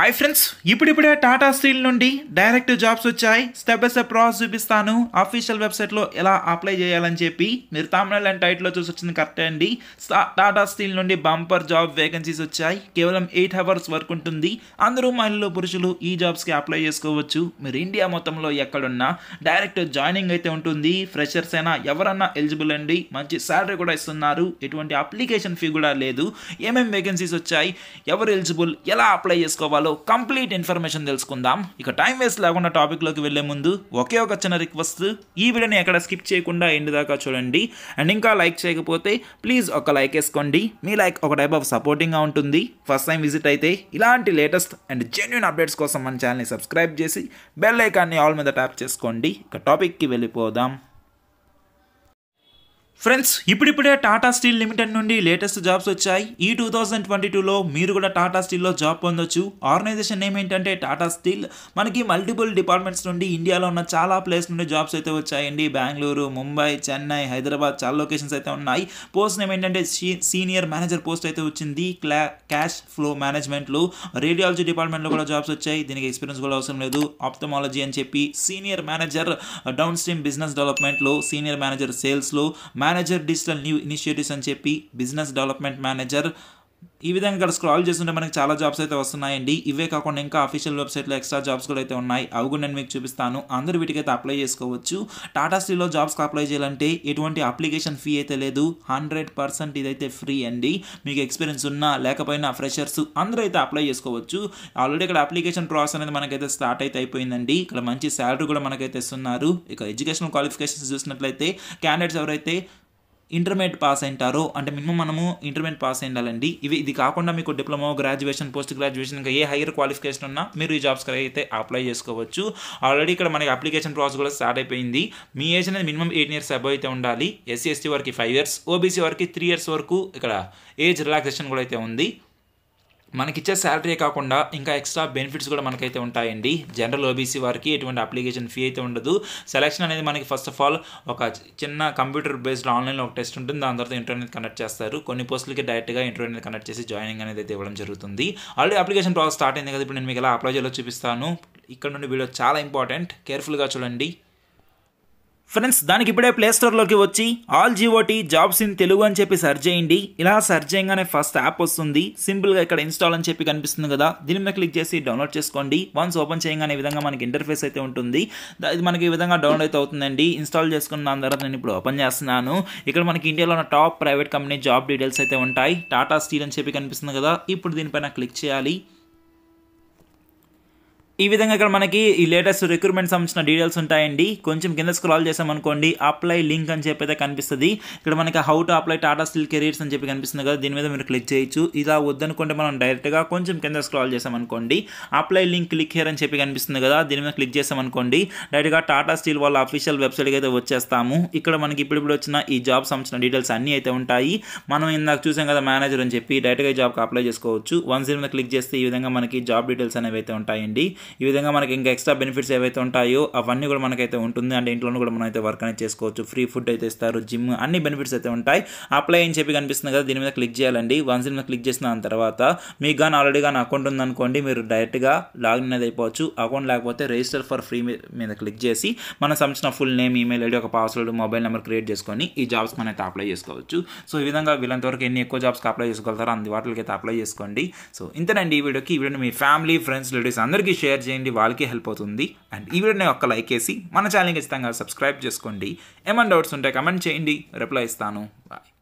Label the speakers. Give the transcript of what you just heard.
Speaker 1: hi friends ఇప్పుడిప్పుడే Tata steel నుండి direct jobs వచ్చాయి స్టెప్ బై స్టెప్ ప్రాసెస్ చూపిస్తాను అఫీషియల్ వెబ్సైట్లో ఎలా అప్లై చేయాలని చెప్పి మీరు తామిళ అండ్ టైట్లో చూసి వచ్చింది కరెక్ట్ అండి టాటా స్టీల్ నుండి బంపర్ జాబ్ వేకెన్సీస్ వచ్చాయి కేవలం ఎయిట్ అవర్స్ వర్క్ ఉంటుంది అందరూ మహిళలు పురుషులు ఈ జాబ్స్కి అప్లై చేసుకోవచ్చు మీరు ఇండియా మొత్తంలో ఎక్కడున్నా డైరెక్ట్ జాయినింగ్ అయితే ఉంటుంది ఫ్రెషర్స్ అయినా ఎవరన్నా ఎలిజిబుల్ అండి మంచి శాలరీ కూడా ఇస్తున్నారు ఎటువంటి అప్లికేషన్ ఫీ కూడా లేదు ఏమేమి వేకెన్సీస్ వచ్చాయి ఎవరు ఎలిజిబుల్ ఎలా అప్లై చేసుకోవాలో సినిమాలో కంప్లీట్ ఇన్ఫర్మేషన్ తెలుసుకుందాం ఇక టైం వేస్ట్ లేకుండా టాపిక్లోకి వెళ్లే ముందు ఒకే ఒక చిన్న రిక్వెస్ట్ ఈ వీడియోని ఎక్కడ స్కిప్ చేయకుండా ఎండ్ దాకా చూడండి అండ్ ఇంకా లైక్ చేయకపోతే ప్లీజ్ ఒక లైక్ వేసుకోండి మీ లైక్ ఒక టైప్ ఆఫ్ సపోర్టింగ్గా ఉంటుంది ఫస్ట్ టైం విజిట్ అయితే ఇలాంటి లేటెస్ట్ అండ్ జెన్యున్ అప్డేట్స్ కోసం మన ఛానల్ని సబ్స్క్రైబ్ చేసి బెల్ ఐకాన్ని ఆల్ మీద ట్యాప్ చేసుకోండి ఇక టాపిక్కి వెళ్ళిపోదాం ఫ్రెండ్స్ ఇప్పుడిప్పుడే టాటా స్టీల్ లిమిటెడ్ నుండి లేటెస్ట్ జాబ్స్ వచ్చాయి ఈ టూ థౌజండ్ ట్వంటీ టూలో మీరు కూడా టాటా స్టీల్లో జాబ్ పొందొచ్చు ఆర్గనైజేషన్ నేమ్ ఏంటంటే టాటా స్టీల్ మనకి మల్టిపుల్ డిపార్ట్మెంట్స్ నుండి ఇండియాలో ఉన్న చాలా ప్లేస్ నుండి జాబ్స్ అయితే వచ్చాయండి బెంగళూరు ముంబై చెన్నై హైదరాబాద్ చాలా లొకేషన్స్ అయితే ఉన్నాయి పోస్ట్ నేమ్ ఏంటంటే సీనియర్ మేనేజర్ పోస్ట్ అయితే వచ్చింది క్లా క్యాష్ ఫ్లో మేనేజ్మెంట్లు రేడియాలజీ డిపార్ట్మెంట్లో కూడా జాబ్స్ వచ్చాయి దీనికి ఎక్స్పీరియన్స్ కూడా అవసరం లేదు ఆప్థమాలజీ అని చెప్పి senior manager down stream business డెవలప్మెంట్లో సీనియర్ మేనేజర్ సేల్స్లో మేనేజర్ డిజిటల్ న్యూ ఇనిషియేటివ్స్ అని చెప్పి బిజినెస్ డెవలప్మెంట్ మేనేజర్ ఈ విధంగా ఇక్కడ స్క్రాల్ చేస్తుంటే మనకి చాలా జాబ్స్ అయితే వస్తున్నాయండి ఇవే కాకుండా ఇంకా అఫీషియల్ వెబ్సైట్లో ఎక్స్ట్రా జాబ్స్ కూడా అయితే ఉన్నాయి అవి కూడా నేను మీకు చూపిస్తాను అందరూ వీటికైతే అప్లై చేసుకోవచ్చు టాటా స్టీలో జాబ్స్కి అప్లై చేయాలంటే ఎటువంటి అప్లికేషన్ ఫీ అయితే లేదు హండ్రెడ్ పర్సెంట్ ఇదైతే ఫ్రీ అండి మీకు ఎక్స్పీరియన్స్ ఉన్నా లేకపోయినా ఫ్రెషర్స్ అందరూ అయితే అప్లై చేసుకోవచ్చు ఆల్రెడీ ఇక్కడ అప్లికేషన్ ప్రాసెస్ అనేది మనకైతే స్టార్ట్ అయితే అయిపోయిందండి ఇక్కడ మంచి శాలరీ కూడా మనకైతే ఇస్తున్నారు ఇక ఎడ్యుకేషనల్ క్వాలిఫికేషన్స్ చూసినట్లయితే క్యాండిడేట్స్ ఎవరైతే ఇంటర్మీడియట్ పాస్ అయింటారో అంటే మినిమం మనము ఇంటర్మీడియట్ పాస్ అయ్యాలండి ఇవి ఇది కాకుండా మీకు డిప్లొమా గ్రాడ్యుయేషన్ పోస్ట్ గ్రాడ్యుయేషన్ ఇంకా ఏ హైయర్ క్వాలిఫికేషన్ ఉన్నా మీరు ఈ జాబ్స్కి అయితే అప్లై చేసుకోవచ్చు ఆల్రెడీ ఇక్కడ మనకి అప్లికేషన్ ప్రాసెస్ కూడా స్టార్ట్ అయిపోయింది మీ ఏజ్ అనేది మినిమం ఎయిట్ ఇయర్స్ అబౌవ్ అయితే ఉండాలి ఎస్సీ ఎస్టీ వారికి ఫైవ్ ఇయర్స్ ఓబీసీ వారికి త్రీ ఇయర్స్ వరకు ఇక్కడ ఏజ్ రిలాక్సేషన్ కూడా అయితే ఉంది మనకిచ్చే శాలరీ కాకుండా ఇంకా ఎక్స్ట్రా బెనిఫిట్స్ కూడా మనకైతే ఉంటాయండి జనరల్ ఓబీసీ వారికి ఎటువంటి అప్లికేషన్ ఫీ అయితే ఉండదు సెలక్షన్ అనేది మనకి ఫస్ట్ ఆఫ్ ఆల్ ఒక చిన్న కంప్యూటర్ బేస్డ్ ఆన్లైన్లో ఒక టెస్ట్ ఉంటుంది దాని తర్వాత ఇంటర్వ్యూ అనేది కండక్ట్ చేస్తారు కొన్ని పోస్టులకి డైరెక్ట్గా ఇంటర్వ్యూ అనేది కండక్ట్ చేసి జాయినింగ్ అనేది అయితే ఇవ్వడం జరుగుతుంది ఆల్రెడీ అప్లికేషన్ ప్రాసెస్ స్టార్ట్ అయింది కదా ఇప్పుడు నేను మీకు ఎలా అప్లై చేయాలో చూపిస్తాను ఇక్కడ నుండి వీడియో చాలా ఇంపార్టెంట్ కేర్ఫుల్గా చూడండి ఫ్రెండ్స్ దానికి ఇప్పుడే ప్లేస్టోర్లోకి వచ్చి all GOT jobs in Telugu అని చెప్పి సెర్చ్ చేయండి ఇలా సెర్చ్ చేయగానే ఫస్ట్ యాప్ వస్తుంది సింపుల్గా ఇక్కడ ఇన్స్టాల్ అని చెప్పి కనిపిస్తుంది కదా దీని మీద క్లిక్ చేసి డౌన్లోడ్ చేసుకోండి వన్స్ ఓపెన్ చేయగానే ఈ విధంగా మనకి ఇంటర్ఫేస్ అయితే ఉంటుంది ఇది మనకి ఈ విధంగా డౌన్లోడ్ అయితే అవుతుందండి ఇన్స్టాల్ చేసుకున్న తర్వాత నేను ఇప్పుడు ఓపెన్ చేస్తున్నాను ఇక్కడ మనకి ఇండియాలో ఉన్న top private company job details అయితే ఉంటాయి టాటా స్టీల్ అని చెప్పి కనిపిస్తుంది కదా ఇప్పుడు దీనిపైన క్లిక్ చేయాలి ఈ విధంగా ఇక్కడ మనకి ఈ లేటెస్ట్ రిక్రూట్మెంట్ సంబంధించిన డీటెయిల్స్ ఉంటాయండి కొంచెం కింద స్క్రాల్ అనుకోండి అప్లై లింక్ అని చెప్పి అయితే కనిపిస్తుంది ఇక్కడ మనకి how to apply Tata steel careers అని చెప్పి కనిపిస్తుంది కదా దీని మీద మీరు క్లిక్ చేయొచ్చు ఇలా వద్దనుకుంటే మనం డైరెక్ట్గా కొంచెం కింద స్క్రాల్ చేసామనుకోండి అప్లై లింక్ క్లిక్ హియర్ అని చెప్పి కనిపిస్తుంది కదా దీని మీద క్లిక్ చేసామనుకోండి డైరెక్ట్గా టాటా స్టీల్ వాళ్ళ అఫీషియల్ వెబ్సైట్కి అయితే వచ్చేస్తాము ఇక్కడ మనకి ఇప్పుడు ఇప్పుడు వచ్చిన ఈ జాబ్ సంబంధించిన డీటెయిల్స్ అన్నీ అయితే ఉంటాయి మనం ఇందాక చూసాం కదా మేనేజర్ అని చెప్పి డైరెక్ట్గా జాబ్కి అప్లై చేసుకోవచ్చు వన్ జీరో క్లిక్ చేస్తే ఈ విధంగా మనకి జాబ్ డీటెయిల్స్ అనేవి అయితే ఉంటాయండి ఈ విధంగా మనకి ఇంకా ఎక్స్ట్రా బెనిఫిట్స్ ఏవైతే ఉంటాయో అవన్నీ కూడా మనకైతే ఉంటుంది అండ్ ఇంట్లోనూ కూడా మనం అయితే వర్క్ అనేది చేసుకోవచ్చు ఫ్రీ ఫుడ్ అయితే ఇస్తారు జిమ్ అన్ని బెనిఫిట్స్ అయితే ఉంటాయి అప్లై అని చెప్పి కనిపిస్తుంది కదా దీని మీద క్లిక్ చేయాలండి వన్స్ దీని మీద క్లిక్ చేసిన తర్వాత మీకు కానీ ఆల్రెడీ కానీ అకౌంట్ ఉందనుకోండి మీరు డైరెక్ట్గా లాగిన్ అనేది అయిపోవచ్చు అకౌంట్ లేకపోతే రిజిస్టర్ ఫర్ ఫ్రీ మీద క్లిక్ చేసి మనం సంబంధించిన ఫుల్ నేమ్ ఈమెయిల్ ఐడి ఒక పాస్వర్డ్ మొబైల్ నెంబర్ క్రియేట్ చేసుకొని ఈ జాబ్స్ మనం అయితే అప్లై చేసుకోవచ్చు సో ఈ విధంగా వీళ్ళంతవరకు ఎన్ని ఎక్కువ జాబ్స్కి అప్లై చేసుకోగలుగుతారో అందు వాటికి అయితే అప్లై చేసుకోండి సో ఇంతనండి ఈ వీడియోకి ఈ వీడియోని మీ ఫ్యామిలీ ఫ్రెండ్స్ రిలేటివ్స్ అందరికీ షేర్ షేర్ చేయండి వాళ్ళకి హెల్ప్ అవుతుంది అండ్ ఈ వీడియోని ఒక్క లైక్ వేసి మన ఛానల్ ఖచ్చితంగా సబ్స్క్రైబ్ చేసుకోండి ఏమైనా డౌట్స్ ఉంటే కమెంట్ చేయండి రిప్లై ఇస్తాను బాయ్